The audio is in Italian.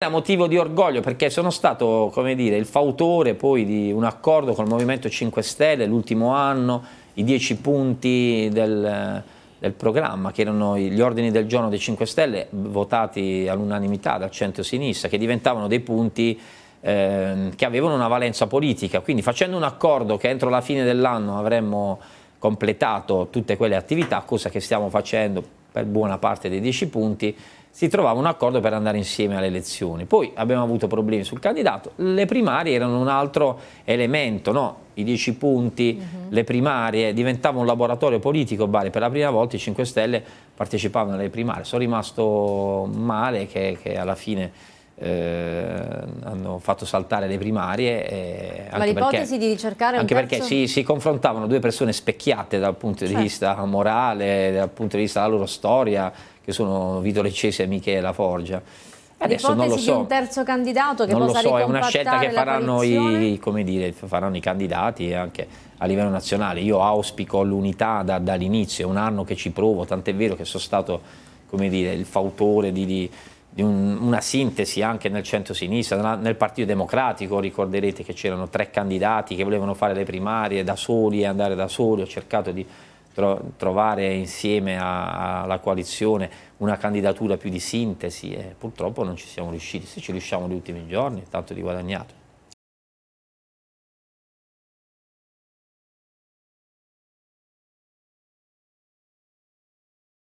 Era motivo di orgoglio perché sono stato dire, il fautore poi di un accordo col Movimento 5 Stelle l'ultimo anno, i dieci punti del, del, programma che erano gli ordini del giorno dei 5 Stelle votati all'unanimità dal centro-sinistra che diventavano dei punti eh, che avevano una valenza politica, quindi facendo un accordo che entro la fine dell'anno avremmo completato tutte quelle attività, cosa che stiamo facendo per buona parte dei dieci punti, si trovava un accordo per andare insieme alle elezioni. Poi abbiamo avuto problemi sul candidato, le primarie erano un altro elemento, no? i 10 punti, uh mhm. -huh. le primarie, diventava un laboratorio politico, vale, per la prima volta i 5 Stelle partecipavano alle primarie, sono rimasto male che, che alla fine eh, hanno fatto saltare le primarie. Eh, Ma l'ipotesi di ricercare anche un terzo... perché si, si, confrontavano due persone specchiate dal punto certo. di vista morale, dal punto di vista della loro storia, che sono Vito Leccese e Michela Forgia. Adesso L'ipotesi non lo so. di un terzo candidato che non possa lo so, è una scelta che faranno i, dire, faranno i, candidati anche a livello nazionale. Io auspico l'unità da, dall'inizio, è un anno che ci provo, tant'è vero che sono stato dire, il fautore di, di, di un, una sintesi anche nel centro-sinistra, nel Partito Democratico ricorderete che c'erano tre candidati che volevano fare le primarie da soli e andare da soli, ho cercato di tro trovare insieme alla coalizione una candidatura più di sintesi e eh, purtroppo non ci siamo riusciti, se ci riusciamo negli ultimi giorni tanto di guadagnato.